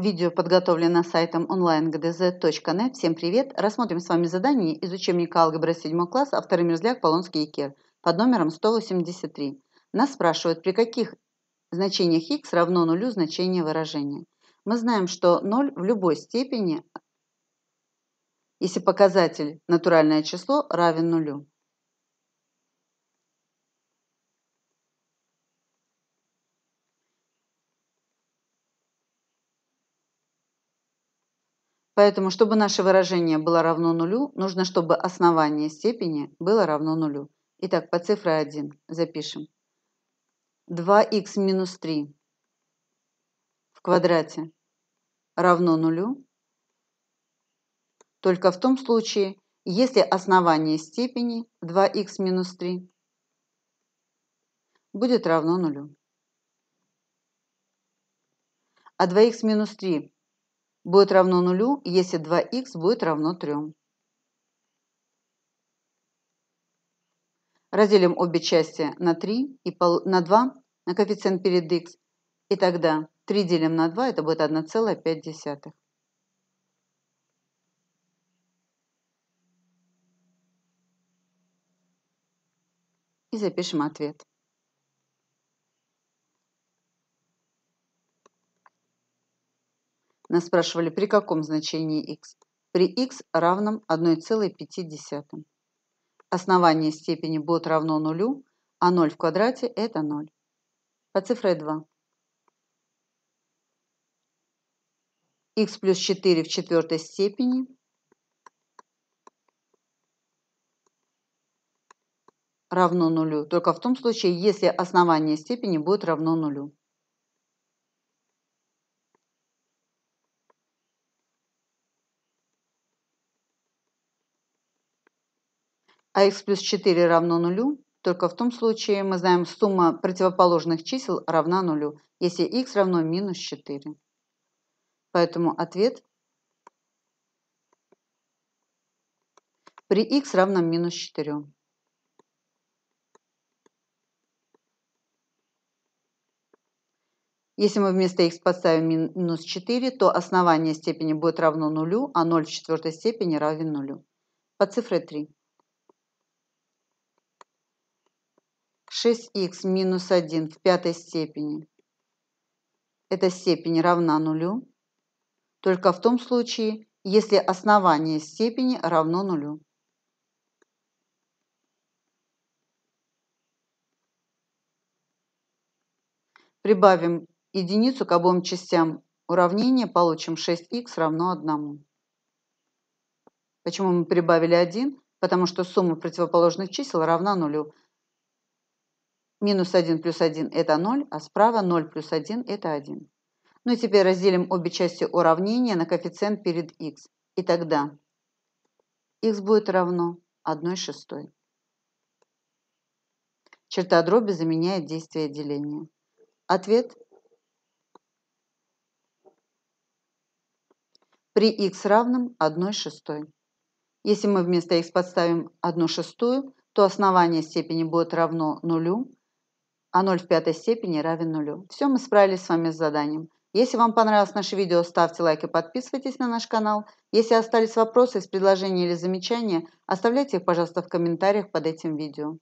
Видео подготовлено сайтом онлайн onlinegdz.net. Всем привет! Рассмотрим с вами задание из учебника алгебры 7 класса авторы мерзляк Полонский и Икер» под номером 183. Нас спрашивают, при каких значениях х равно нулю значение выражения. Мы знаем, что 0 в любой степени, если показатель натуральное число равен нулю. Поэтому, чтобы наше выражение было равно нулю, нужно, чтобы основание степени было равно нулю. Итак, по цифре 1 запишем. 2х минус 3 в квадрате равно нулю. Только в том случае, если основание степени 2х минус 3 будет равно нулю. А 2х минус 3 будет равно нулю, если 2х будет равно 3. Разделим обе части на 3 и на 2, на коэффициент перед х. И тогда 3 делим на 2, это будет 1,5. И запишем ответ. Нас спрашивали, при каком значении x? При x равном 1,5. Основание степени будет равно нулю, а 0 в квадрате – это 0. По цифре 2. x плюс 4 в четвертой степени равно нулю. Только в том случае, если основание степени будет равно нулю. а x плюс 4 равно нулю, только в том случае мы знаем сумма противоположных чисел равна нулю, если x равно минус 4. Поэтому ответ при x равном минус 4. Если мы вместо x подставим минус 4, то основание степени будет равно нулю, а 0 в четвертой степени равен нулю. По цифре 3. 6х минус 1 в пятой степени, эта степень равна нулю, только в том случае, если основание степени равно нулю. Прибавим единицу к обоим частям уравнения, получим 6х равно 1. Почему мы прибавили 1? Потому что сумма противоположных чисел равна нулю. Минус 1 плюс 1 – это 0, а справа 0 плюс 1 – это 1. Ну и теперь разделим обе части уравнения на коэффициент перед х, И тогда х будет равно 1 шестой. Черта дроби заменяет действие деления. Ответ. При х равном 1 шестой. Если мы вместо х подставим 1 шестую, то основание степени будет равно нулю, а 0 в пятой степени равен нулю. Все, мы справились с вами с заданием. Если вам понравилось наше видео, ставьте лайк и подписывайтесь на наш канал. Если остались вопросы предложения или замечания, оставляйте их, пожалуйста, в комментариях под этим видео.